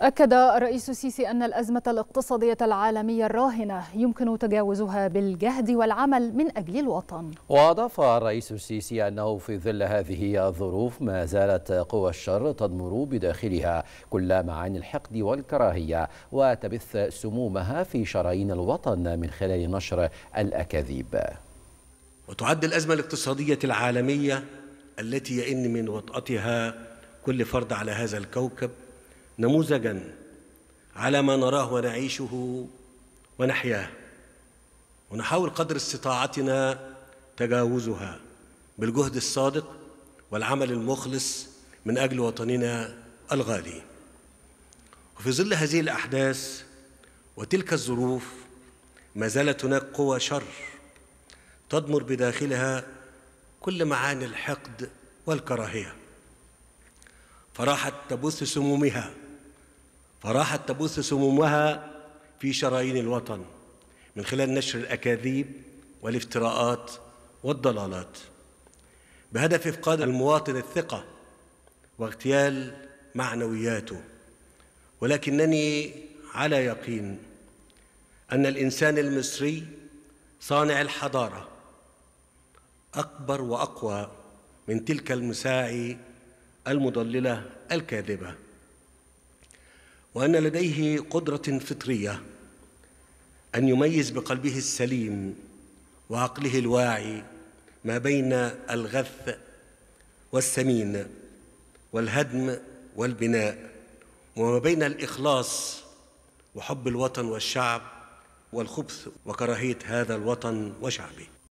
أكد الرئيس السيسي أن الأزمة الاقتصادية العالمية الراهنة يمكن تجاوزها بالجهد والعمل من أجل الوطن وأضاف الرئيس السيسي أنه في ظل هذه الظروف ما زالت قوى الشر تضمر بداخلها كل معاني الحقد والكراهية وتبث سمومها في شرايين الوطن من خلال نشر الأكاذيب وتعد الأزمة الاقتصادية العالمية التي يئن من وطأتها كل فرد على هذا الكوكب نموذجا على ما نراه ونعيشه ونحياه ونحاول قدر استطاعتنا تجاوزها بالجهد الصادق والعمل المخلص من اجل وطننا الغالي وفي ظل هذه الاحداث وتلك الظروف ما زالت هناك قوى شر تضمر بداخلها كل معاني الحقد والكراهيه فراحت تبث سمومها فراحت تبث سمومها في شرايين الوطن من خلال نشر الأكاذيب والافتراءات والضلالات بهدف إفقاد المواطن الثقة واغتيال معنوياته ولكنني على يقين أن الإنسان المصري صانع الحضارة أكبر وأقوى من تلك المساعي المضللة الكاذبة وان لديه قدره فطريه ان يميز بقلبه السليم وعقله الواعي ما بين الغث والسمين والهدم والبناء وما بين الاخلاص وحب الوطن والشعب والخبث وكراهيه هذا الوطن وشعبه